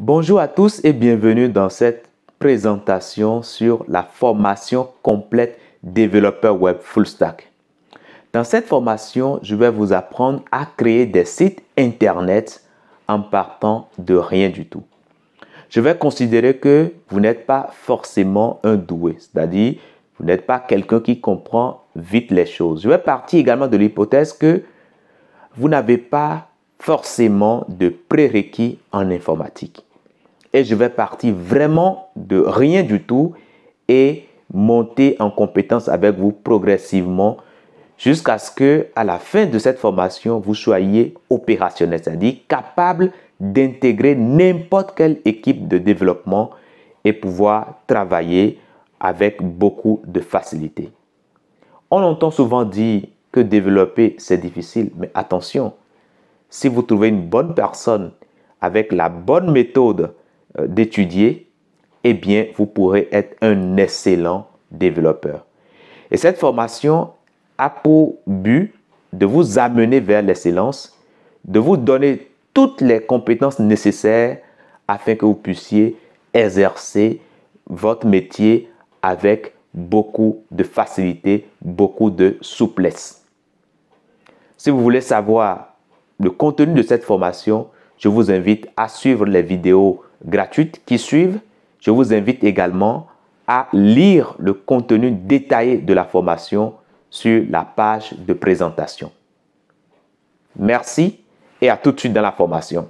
Bonjour à tous et bienvenue dans cette présentation sur la formation complète développeur web full stack. Dans cette formation, je vais vous apprendre à créer des sites internet en partant de rien du tout. Je vais considérer que vous n'êtes pas forcément un doué, c'est-à-dire vous n'êtes pas quelqu'un qui comprend vite les choses. Je vais partir également de l'hypothèse que vous n'avez pas forcément de prérequis en informatique et je vais partir vraiment de rien du tout et monter en compétence avec vous progressivement jusqu'à ce que à la fin de cette formation vous soyez opérationnel, c'est-à-dire capable d'intégrer n'importe quelle équipe de développement et pouvoir travailler avec beaucoup de facilité. On entend souvent dire que développer c'est difficile, mais attention, si vous trouvez une bonne personne avec la bonne méthode d'étudier, eh bien, vous pourrez être un excellent développeur. Et cette formation a pour but de vous amener vers l'excellence, de vous donner toutes les compétences nécessaires afin que vous puissiez exercer votre métier avec beaucoup de facilité, beaucoup de souplesse. Si vous voulez savoir le contenu de cette formation, je vous invite à suivre les vidéos gratuites qui suivent, je vous invite également à lire le contenu détaillé de la formation sur la page de présentation. Merci et à tout de suite dans la formation.